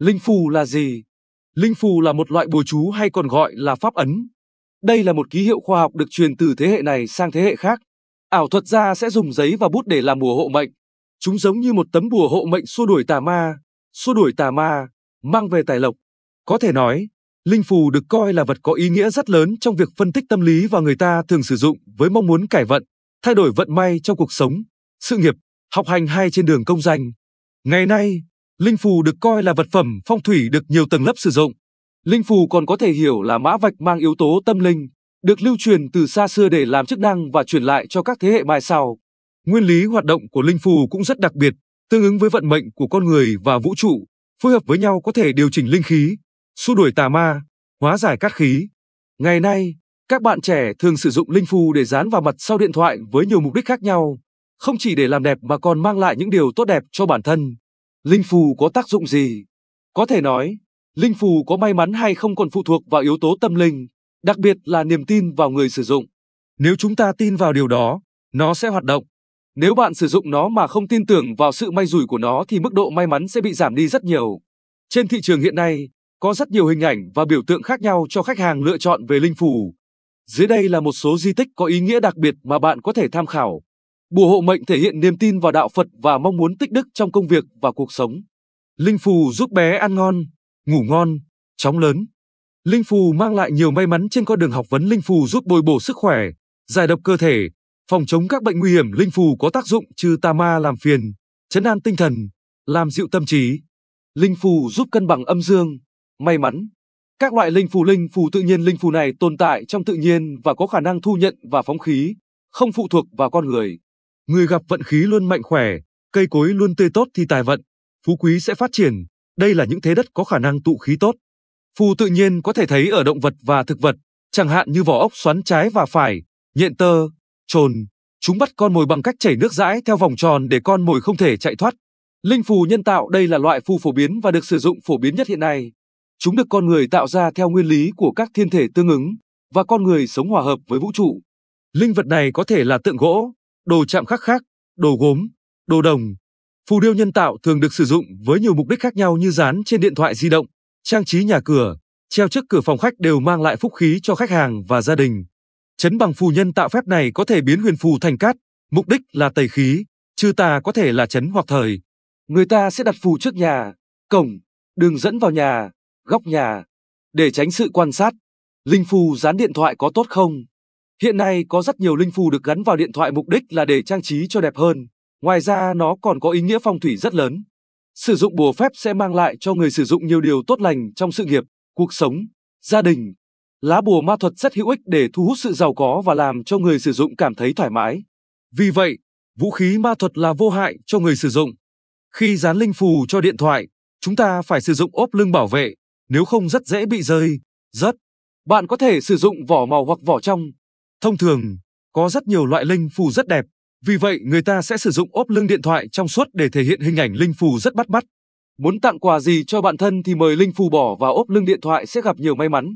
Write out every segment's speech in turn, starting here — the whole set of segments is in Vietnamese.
Linh phù là gì? Linh phù là một loại bùa chú hay còn gọi là pháp ấn. Đây là một ký hiệu khoa học được truyền từ thế hệ này sang thế hệ khác. Ảo thuật gia sẽ dùng giấy và bút để làm bùa hộ mệnh. Chúng giống như một tấm bùa hộ mệnh xua đuổi tà ma, xua đuổi tà ma, mang về tài lộc. Có thể nói, linh phù được coi là vật có ý nghĩa rất lớn trong việc phân tích tâm lý và người ta thường sử dụng với mong muốn cải vận, thay đổi vận may trong cuộc sống, sự nghiệp, học hành hay trên đường công danh. Ngày nay, Linh phù được coi là vật phẩm phong thủy được nhiều tầng lớp sử dụng. Linh phù còn có thể hiểu là mã vạch mang yếu tố tâm linh, được lưu truyền từ xa xưa để làm chức năng và truyền lại cho các thế hệ mai sau. Nguyên lý hoạt động của linh phù cũng rất đặc biệt, tương ứng với vận mệnh của con người và vũ trụ, phối hợp với nhau có thể điều chỉnh linh khí, xua đuổi tà ma, hóa giải cát khí. Ngày nay, các bạn trẻ thường sử dụng linh phù để dán vào mặt sau điện thoại với nhiều mục đích khác nhau, không chỉ để làm đẹp mà còn mang lại những điều tốt đẹp cho bản thân. Linh phù có tác dụng gì? Có thể nói, linh phù có may mắn hay không còn phụ thuộc vào yếu tố tâm linh, đặc biệt là niềm tin vào người sử dụng. Nếu chúng ta tin vào điều đó, nó sẽ hoạt động. Nếu bạn sử dụng nó mà không tin tưởng vào sự may rủi của nó thì mức độ may mắn sẽ bị giảm đi rất nhiều. Trên thị trường hiện nay, có rất nhiều hình ảnh và biểu tượng khác nhau cho khách hàng lựa chọn về linh phù. Dưới đây là một số di tích có ý nghĩa đặc biệt mà bạn có thể tham khảo. Bùa hộ mệnh thể hiện niềm tin vào đạo Phật và mong muốn tích đức trong công việc và cuộc sống. Linh phù giúp bé ăn ngon, ngủ ngon, chóng lớn. Linh phù mang lại nhiều may mắn trên con đường học vấn linh phù giúp bồi bổ sức khỏe, giải độc cơ thể, phòng chống các bệnh nguy hiểm, linh phù có tác dụng trừ tà ma làm phiền, chấn an tinh thần, làm dịu tâm trí. Linh phù giúp cân bằng âm dương, may mắn. Các loại linh phù linh phù tự nhiên linh phù này tồn tại trong tự nhiên và có khả năng thu nhận và phóng khí, không phụ thuộc vào con người người gặp vận khí luôn mạnh khỏe, cây cối luôn tươi tốt thì tài vận, phú quý sẽ phát triển, đây là những thế đất có khả năng tụ khí tốt. Phù tự nhiên có thể thấy ở động vật và thực vật, chẳng hạn như vỏ ốc xoắn trái và phải, nhện tơ, trồn, chúng bắt con mồi bằng cách chảy nước dãi theo vòng tròn để con mồi không thể chạy thoát. Linh phù nhân tạo đây là loại phù phổ biến và được sử dụng phổ biến nhất hiện nay. Chúng được con người tạo ra theo nguyên lý của các thiên thể tương ứng và con người sống hòa hợp với vũ trụ. Linh vật này có thể là tượng gỗ, đồ chạm khắc khác, đồ gốm, đồ đồng. Phù điêu nhân tạo thường được sử dụng với nhiều mục đích khác nhau như dán trên điện thoại di động, trang trí nhà cửa, treo trước cửa phòng khách đều mang lại phúc khí cho khách hàng và gia đình. Chấn bằng phù nhân tạo phép này có thể biến huyền phù thành cát, mục đích là tẩy khí, trừ tà có thể là chấn hoặc thời. Người ta sẽ đặt phù trước nhà, cổng, đường dẫn vào nhà, góc nhà để tránh sự quan sát. Linh phù dán điện thoại có tốt không? Hiện nay có rất nhiều linh phù được gắn vào điện thoại mục đích là để trang trí cho đẹp hơn. Ngoài ra nó còn có ý nghĩa phong thủy rất lớn. Sử dụng bùa phép sẽ mang lại cho người sử dụng nhiều điều tốt lành trong sự nghiệp, cuộc sống, gia đình. Lá bùa ma thuật rất hữu ích để thu hút sự giàu có và làm cho người sử dụng cảm thấy thoải mái. Vì vậy, vũ khí ma thuật là vô hại cho người sử dụng. Khi dán linh phù cho điện thoại, chúng ta phải sử dụng ốp lưng bảo vệ, nếu không rất dễ bị rơi, rớt. Bạn có thể sử dụng vỏ màu hoặc vỏ trong, Thông thường, có rất nhiều loại linh phù rất đẹp, vì vậy người ta sẽ sử dụng ốp lưng điện thoại trong suốt để thể hiện hình ảnh linh phù rất bắt mắt. Muốn tặng quà gì cho bạn thân thì mời linh phù bỏ vào ốp lưng điện thoại sẽ gặp nhiều may mắn.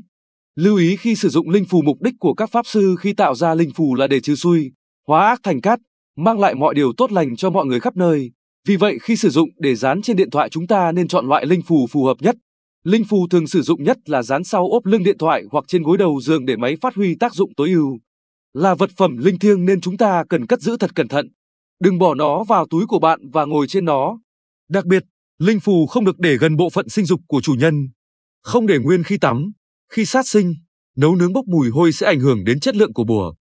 Lưu ý khi sử dụng linh phù mục đích của các pháp sư khi tạo ra linh phù là để trừ xui, hóa ác thành cát, mang lại mọi điều tốt lành cho mọi người khắp nơi. Vì vậy khi sử dụng để dán trên điện thoại chúng ta nên chọn loại linh phù phù hợp nhất. Linh phù thường sử dụng nhất là dán sau ốp lưng điện thoại hoặc trên gối đầu giường để máy phát huy tác dụng tối ưu là vật phẩm linh thiêng nên chúng ta cần cất giữ thật cẩn thận. Đừng bỏ nó vào túi của bạn và ngồi trên nó. Đặc biệt, linh phù không được để gần bộ phận sinh dục của chủ nhân. Không để nguyên khi tắm, khi sát sinh, nấu nướng bốc mùi hôi sẽ ảnh hưởng đến chất lượng của bùa.